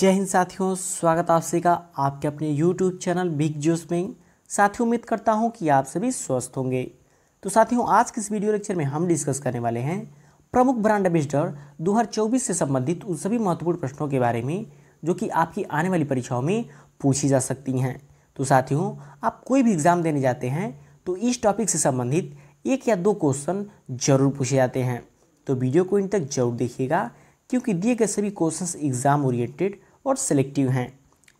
जय हिंद साथियों स्वागत आप सभी का आपके अपने YouTube चैनल बिग जूस में साथियों उम्मीद करता हूं कि आप सभी स्वस्थ होंगे तो साथियों आज के इस वीडियो लेक्चर में हम डिस्कस करने वाले हैं प्रमुख ब्रांड एम्बेसडर 2024 से संबंधित उन सभी महत्वपूर्ण प्रश्नों के बारे में जो कि आपकी आने वाली परीक्षाओं में पूछी जा सकती हैं तो साथियों आप कोई भी एग्ज़ाम देने जाते हैं तो इस टॉपिक से संबंधित एक या दो क्वेश्चन जरूर पूछे जाते हैं तो वीडियो को इन तक जरूर देखिएगा क्योंकि दिए गए सभी क्वेश्चंस एग्ज़ाम ओरिएंटेड और सेलेक्टिव हैं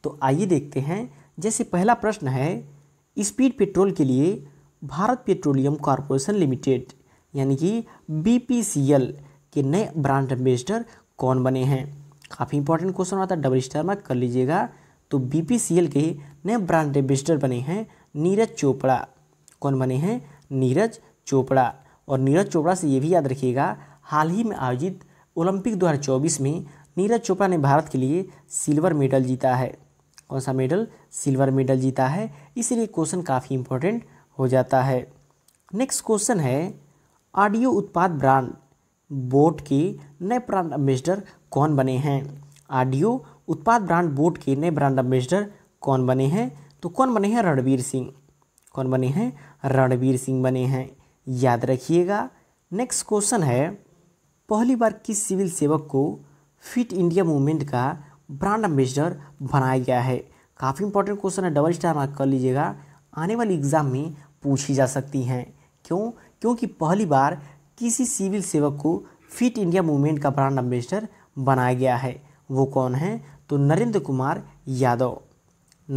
तो आइए देखते हैं जैसे पहला प्रश्न है स्पीड पेट्रोल के लिए भारत पेट्रोलियम कॉरपोरेशन लिमिटेड यानी कि बी के नए ब्रांड एम्बेसडर कौन बने हैं काफ़ी इंपॉर्टेंट क्वेश्चन आता है डबल स्टार मार्क कर लीजिएगा तो बी के नए ब्रांड एम्बेसडर बने हैं नीरज चोपड़ा कौन बने हैं नीरज चोपड़ा और नीरज चोपड़ा से ये भी याद रखिएगा हाल ही में आयोजित ओलंपिक 2024 में नीरज चोपड़ा ने भारत के लिए सिल्वर मेडल जीता है कौन सा मेडल सिल्वर मेडल जीता है इसलिए क्वेश्चन काफ़ी इंपॉर्टेंट हो जाता है नेक्स्ट क्वेश्चन है ऑडियो उत्पाद ब्रांड बोर्ड के नए ब्रांड एम्बेसडर कौन बने हैं ऑडियो उत्पाद ब्रांड बोर्ड के नए ब्रांड एम्बेसडर कौन बने हैं तो कौन बने हैं रणवीर सिंह कौन बने हैं रणवीर सिंह बने हैं याद रखिएगा नेक्स्ट क्वेश्चन है पहली बार किस सिविल सेवक को फिट इंडिया मूवमेंट का ब्रांड एम्बेसडर बनाया गया है काफ़ी इंपॉर्टेंट क्वेश्चन है डबल स्टार मार्क कर लीजिएगा आने वाली एग्ज़ाम में पूछी जा सकती हैं क्यों क्योंकि पहली बार किसी सिविल सेवक को फिट इंडिया मूवमेंट का ब्रांड एम्बेसडर बनाया गया है वो कौन है तो नरेंद्र कुमार यादव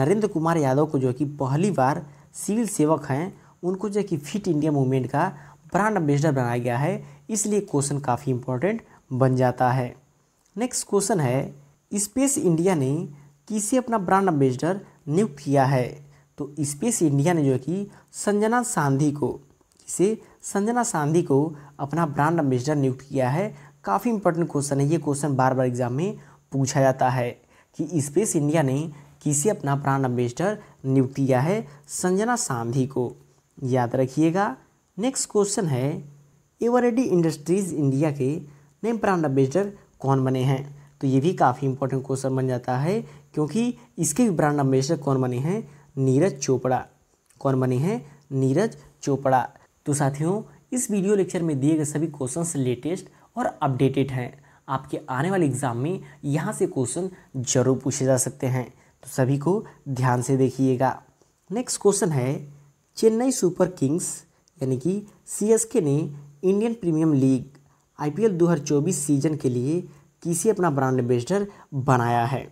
नरेंद्र कुमार यादव को जो कि पहली बार सिविल सेवक हैं उनको जो कि फिट इंडिया मूवमेंट का ब्रांड एम्बेसडर बनाया गया है इसलिए क्वेश्चन काफ़ी इंपॉर्टेंट बन जाता है नेक्स्ट क्वेश्चन है स्पेस इंडिया ने किसे अपना ब्रांड एम्बेसडर नियुक्त किया है तो स्पेस इंडिया ने जो है कि संजना सांधी को किसे संजना सांधी को अपना ब्रांड एम्बेसडर नियुक्त किया है काफ़ी इंपॉर्टेंट क्वेश्चन है ये क्वेश्चन बार बार एग्जाम में पूछा जाता है कि स्पेस इंडिया ने किसे अपना ब्रांड एम्बेसडर नियुक्त किया है संजना सांधी को याद रखिएगा नेक्स्ट क्वेश्चन है एवरेडी इंडस्ट्रीज इंडिया के नए ब्रांड एम्बेसडर कौन बने हैं तो ये भी काफ़ी इंपॉर्टेंट क्वेश्चन बन जाता है क्योंकि इसके भी ब्रांड अम्बेसडर कौन बने हैं नीरज चोपड़ा कौन बने हैं नीरज चोपड़ा तो साथियों इस वीडियो लेक्चर में दिए गए सभी क्वेश्चन लेटेस्ट और अपडेटेड हैं आपके आने वाले एग्ज़ाम में यहाँ से क्वेश्चन जरूर पूछे जा सकते हैं तो सभी को ध्यान से देखिएगा नेक्स्ट क्वेश्चन है चेन्नई सुपर किंग्स यानी कि सी ने Indian Premier League IPL 2024 season के लिए किसे अपना ब्रांड एम्बेसडर बनाया है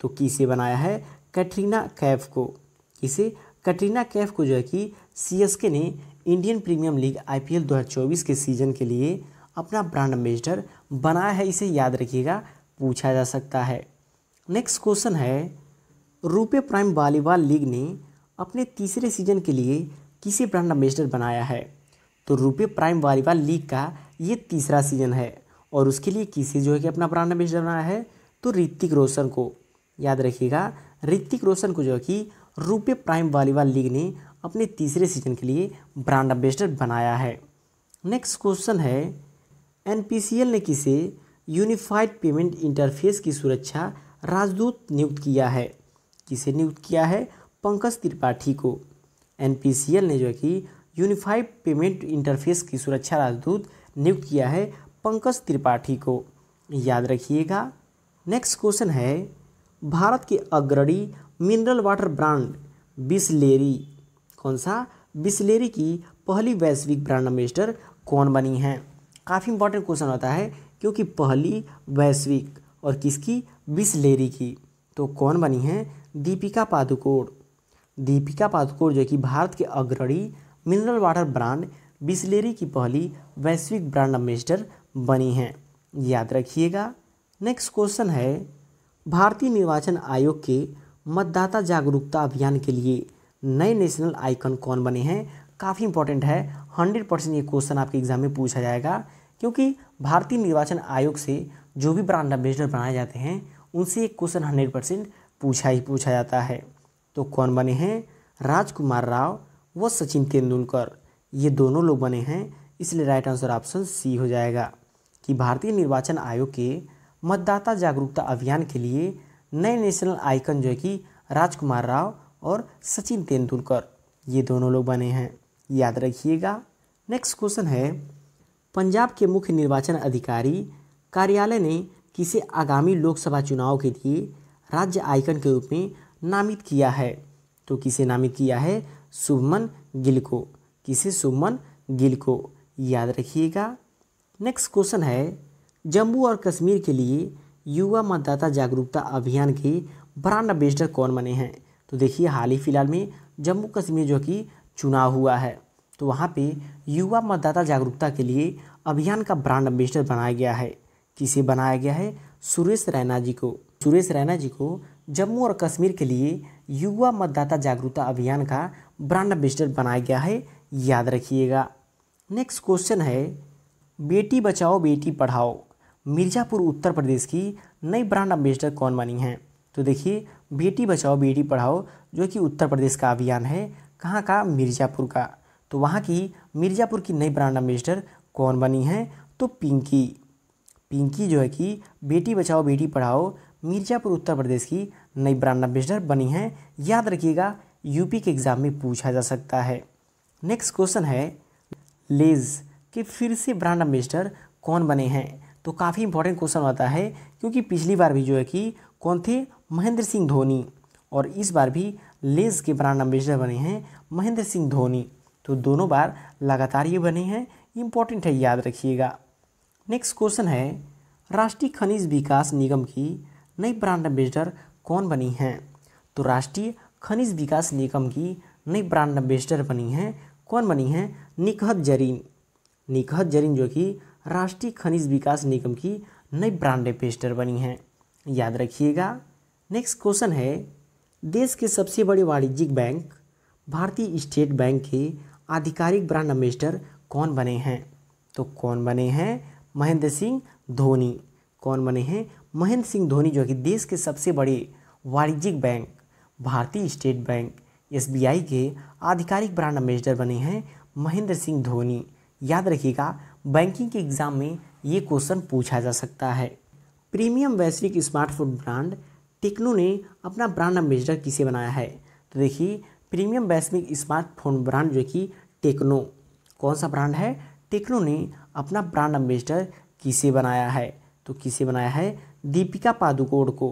तो किसे बनाया है कैटरीना कैफ को इसे कटरीना कैफ को जो है कि सीएसके ने इंडियन प्रीमियम लीग आईपीएल 2024 के सीज़न के लिए अपना ब्रांड एम्बेसडर बनाया है इसे याद रखिएगा पूछा जा सकता है नेक्स्ट क्वेश्चन है रूपे प्राइम वॉलीबॉल लीग ने अपने तीसरे सीजन के लिए किसे ब्रांड एम्बेसडर बनाया है तो रुपये प्राइम वाली लीग का ये तीसरा सीजन है और उसके लिए किसे जो है कि अपना प्राण बेच बनाया है तो ऋतिक रोशन को याद रखिएगा ऋतिक रोशन को जो है कि रुपये प्राइम वॉलीबॉल लीग ने अपने तीसरे सीजन के लिए ब्रांड एम्बेसडर बनाया है नेक्स्ट क्वेश्चन है एन ने किसे यूनिफाइड पेमेंट इंटरफेस की सुरक्षा राजदूत नियुक्त किया है किसे नियुक्त किया है पंकज त्रिपाठी को एन ने जो है कि यूनिफाइड पेमेंट इंटरफेस की सुरक्षा राजदूत नियुक्त किया है पंकज त्रिपाठी को याद रखिएगा नेक्स्ट क्वेश्चन है भारत के अग्रणी मिनरल वाटर ब्रांड बिस्लेरी कौन सा बिस्लेरी की पहली वैश्विक ब्रांड एम्बेसडर कौन बनी है काफ़ी इंपॉर्टेंट क्वेश्चन होता है क्योंकि पहली वैश्विक और किसकी बिस्लेरी की तो कौन बनी है दीपिका पादुकोण दीपिका पादुकोण जो कि भारत के अग्रणी मिनरल वाटर ब्रांड बिस्लेरी की पहली वैश्विक ब्रांड एम्बेसडर बनी हैं याद रखिएगा नेक्स्ट क्वेश्चन है भारतीय निर्वाचन आयोग के मतदाता जागरूकता अभियान के लिए नए नेशनल आइकन कौन बने हैं काफ़ी इंपॉर्टेंट है हंड्रेड परसेंट ये क्वेश्चन आपके एग्जाम में पूछा जाएगा क्योंकि भारतीय निर्वाचन आयोग से जो भी ब्रांड एम्बेसडर बनाए जाते हैं उनसे एक क्वेश्चन हंड्रेड परसेंट पूछा ही पूछा जाता है तो कौन बने हैं राजकुमार राव व सचिन तेंदुलकर ये दोनों लोग बने हैं इसलिए राइट आंसर ऑप्शन सी हो जाएगा कि भारतीय निर्वाचन आयोग के मतदाता जागरूकता अभियान के लिए नए नेशनल आइकन जो है कि राजकुमार राव और सचिन तेंदुलकर ये दोनों लोग बने हैं याद रखिएगा नेक्स्ट क्वेश्चन है पंजाब के मुख्य निर्वाचन अधिकारी कार्यालय ने किसे आगामी लोकसभा चुनाव के लिए राज्य आइकन के रूप में नामित किया है तो किसे नामित किया है शुभमन गिल को किसे शुभमन गिल को याद रखिएगा नेक्स्ट क्वेश्चन है जम्मू और कश्मीर के लिए युवा मतदाता जागरूकता अभियान के ब्रांड एम्बेसडर कौन बने हैं तो देखिए हाल ही फिलहाल में जम्मू कश्मीर जो कि चुनाव हुआ है तो वहाँ पे युवा मतदाता जागरूकता के लिए अभियान का ब्रांड एम्बेसडर बनाया गया है किसे बनाया गया है सुरेश रैना जी को सुरेश रैना जी को जम्मू और कश्मीर के लिए युवा मतदाता जागरूकता अभियान का ब्रांड एम्बेसडर बनाया गया है याद रखिएगा नेक्स्ट क्वेश्चन है बेटी बचाओ बेटी पढ़ाओ मिर्ज़ापुर उत्तर प्रदेश की नई ब्रांड एम्बेसडर कौन बनी है तो देखिए बेटी बचाओ बेटी पढ़ाओ जो कि उत्तर प्रदेश का अभियान है कहाँ का मिर्ज़ापुर का तो वहाँ की मिर्ज़ापुर की नई ब्रांड एम्बेसडर कौन बनी है तो पिंकी पिंकी जो है कि बेटी बचाओ बेटी पढ़ाओ मिर्ज़ापुर उत्तर प्रदेश की नई ब्रांड एम्बेसडर बनी हैं याद रखिएगा यूपी के एग्ज़ाम में पूछा जा सकता है नेक्स्ट क्वेश्चन है लेज के फिर से ब्रांड एम्बेसडर कौन बने हैं तो काफ़ी इंपॉर्टेंट क्वेश्चन आता है क्योंकि पिछली बार भी जो है कि कौन थे महेंद्र सिंह धोनी और इस बार भी लेज के ब्रांड एम्बेसडर बने हैं महेंद्र सिंह धोनी तो दोनों बार लगातार ये बने हैं इम्पोर्टेंट है याद रखिएगा नेक्स्ट क्वेश्चन है राष्ट्रीय खनिज विकास निगम की नई ब्रांड एम्बेसडर कौन बनी हैं तो राष्ट्रीय खनिज विकास निगम की नई ब्रांड एम्बेसडर बनी हैं कौन बनी हैं निकहत जरीन निकहत जरीन जो कि राष्ट्रीय खनिज विकास निगम की नई ब्रांड एम्बेसडर बनी हैं याद रखिएगा नेक्स्ट क्वेश्चन है देश के सबसे बड़े वाणिज्यिक बैंक भारतीय स्टेट बैंक के आधिकारिक ब्रांड एम्बेसडर कौन बने हैं तो कौन बने हैं महेंद्र सिंह धोनी कौन बने हैं महेंद्र सिंह धोनी जो कि देश के सबसे बड़े वाणिज्यिक बैंक भारतीय स्टेट बैंक एस के आधिकारिक ब्रांड एम्बेसडर बने हैं महेंद्र सिंह धोनी याद रखिएगा बैंकिंग के एग्ज़ाम में ये क्वेश्चन पूछा जा सकता है प्रीमियम वैश्विक स्मार्टफोन ब्रांड टेक्नो ने अपना ब्रांड एम्बेसडर किसे बनाया है तो देखिए प्रीमियम वैश्विक स्मार्टफोन ब्रांड जो कि टेक्नो कौन सा ब्रांड है टेक्नो ने अपना ब्रांड एम्बेसडर किसे बनाया है तो किसे बनाया है दीपिका पादुकोण को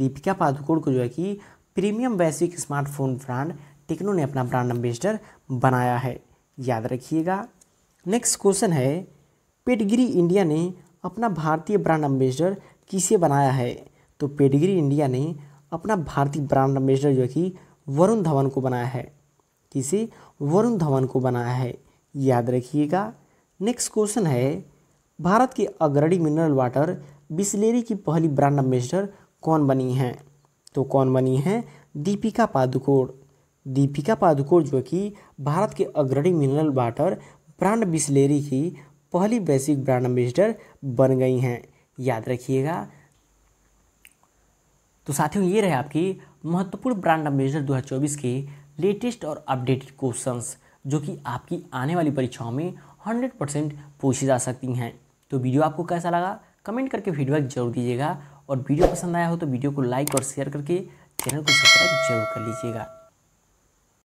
दीपिका पादुकोण को जो है कि प्रीमियम वैश्विक स्मार्टफोन ब्रांड टेक्नो ने अपना ब्रांड एम्बेसडर बनाया है याद रखिएगा नेक्स्ट क्वेश्चन है पेडगिरी इंडिया ने अपना भारतीय ब्रांड एम्बेसडर किसे बनाया है तो पेडगिरी इंडिया ने अपना भारतीय ब्रांड एम्बेसडर जो है कि वरुण धवन को बनाया है किसे वरुण धवन को बनाया है याद रखिएगा नेक्स्ट क्वेश्चन है भारत के अग्रणी मिनरल वाटर बिस्लेरी की पहली ब्रांड एम्बेसडर कौन बनी है तो कौन बनी है दीपिका पादुकोण दीपिका पादुकोण जो कि भारत के अग्रणी मिनरल वाटर ब्रांड बिस्लेरी की पहली वैश्विक ब्रांड एम्बेसडर बन गई हैं याद रखिएगा तो साथियों ये रहे आपकी महत्वपूर्ण ब्रांड एम्बेसडर 2024 के लेटेस्ट और अपडेटेड क्वेश्चंस जो कि आपकी आने वाली परीक्षाओं में 100 परसेंट पूछी जा सकती हैं तो वीडियो आपको कैसा लगा कमेंट करके फीडबैक जरूर दीजिएगा और वीडियो पसंद आया हो तो वीडियो को लाइक और शेयर करके चैनल को सब्सक्राइब जरूर कर लीजिएगा